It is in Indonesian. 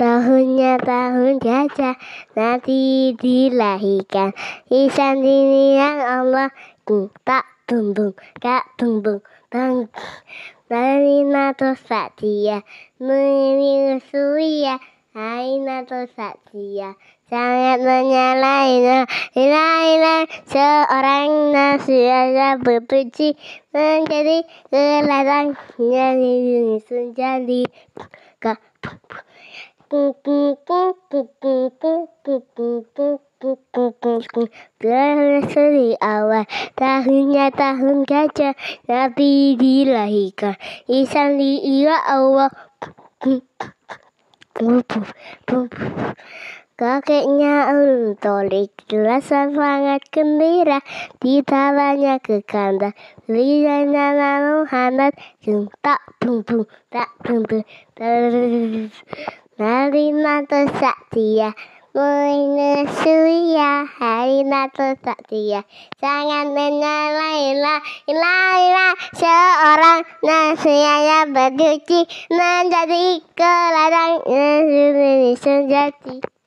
Tahunnya tahun gajah nanti dilahirkan Isan yang Allah tak tumbung tak bumbung bang Marina Tosatia menyusui ya Aina Tosatia sangat menyalahi nilai-nilai seorang nasihatnya berpuji menjadi kelatangnya di Indonesia jadi kak dari awal Tahunnya tahun gajah Nabi dilahirkan di ila Allah Kakeknya Untolik Jelasan sangat gembira ditawanya ke kandang Lidahnya lalu hangat Tak bumbu Tak bumbu bung Hari surya. Saktia Menesuya sakti Saktia jangan menyala ilah ilah ilah Seorang yang berduci Menjadi kelarang Nasuh sejati